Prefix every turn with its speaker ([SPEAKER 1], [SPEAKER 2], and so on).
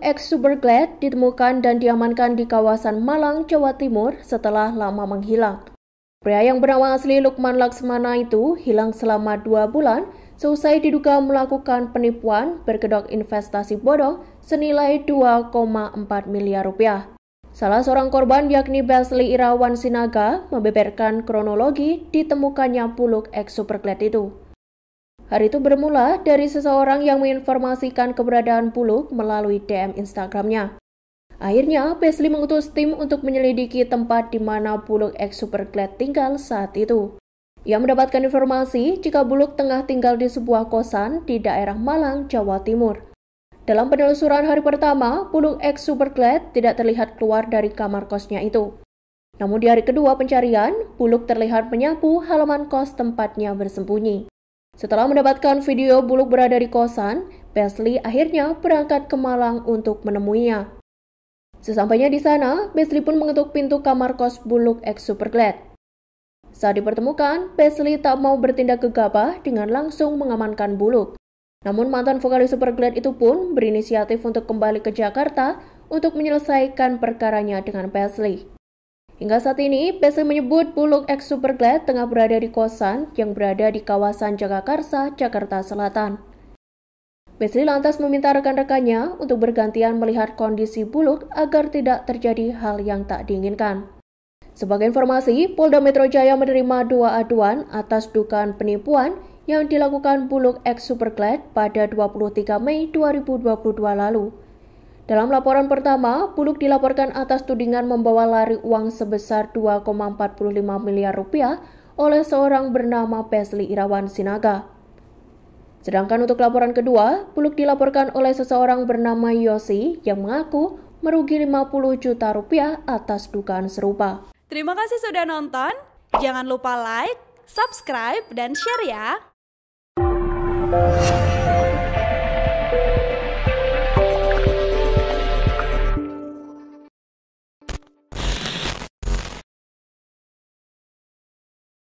[SPEAKER 1] ex Superglad ditemukan dan diamankan di kawasan Malang, Jawa Timur setelah lama menghilang. Pria yang bernama asli Lukman Laksmana itu hilang selama dua bulan seusai diduga melakukan penipuan berkedok investasi bodong senilai 2,4 miliar rupiah. Salah seorang korban yakni Basli Irawan Sinaga membeberkan kronologi ditemukannya Puluk ex Superglad itu. Hari itu bermula dari seseorang yang menginformasikan keberadaan Buluk melalui DM Instagramnya. Akhirnya, Besley mengutus tim untuk menyelidiki tempat di mana Buluk X Superglad tinggal saat itu. Ia mendapatkan informasi jika Buluk tengah tinggal di sebuah kosan di daerah Malang, Jawa Timur. Dalam penelusuran hari pertama, Buluk X Superglad tidak terlihat keluar dari kamar kosnya itu. Namun di hari kedua pencarian, Buluk terlihat menyapu halaman kos tempatnya bersembunyi. Setelah mendapatkan video Buluk berada di kosan, Besley akhirnya berangkat ke Malang untuk menemuinya. Sesampainya di sana, Besley pun mengetuk pintu kamar kos Buluk ex Superglad. Saat dipertemukan, Besley tak mau bertindak gegabah dengan langsung mengamankan Buluk. Namun mantan vokalis Superglad itu pun berinisiatif untuk kembali ke Jakarta untuk menyelesaikan perkaranya dengan Besley. Hingga saat ini, PC menyebut Bulog X Superglad tengah berada di kosan yang berada di kawasan Jagakarsa, Jakarta Selatan. PC lantas meminta rekan-rekannya untuk bergantian melihat kondisi Bulog agar tidak terjadi hal yang tak diinginkan. Sebagai informasi, Polda Metro Jaya menerima dua aduan atas dugaan penipuan yang dilakukan Bulog X Superglad pada 23 Mei 2022 lalu. Dalam laporan pertama, Buluk dilaporkan atas tudingan membawa lari uang sebesar 2,45 miliar rupiah oleh seorang bernama Pesli Irawan Sinaga. Sedangkan untuk laporan kedua, Buluk dilaporkan oleh seseorang bernama Yosi yang mengaku merugi 50 juta rupiah atas dugaan serupa. Terima kasih sudah nonton. Jangan lupa like, subscribe, dan share ya.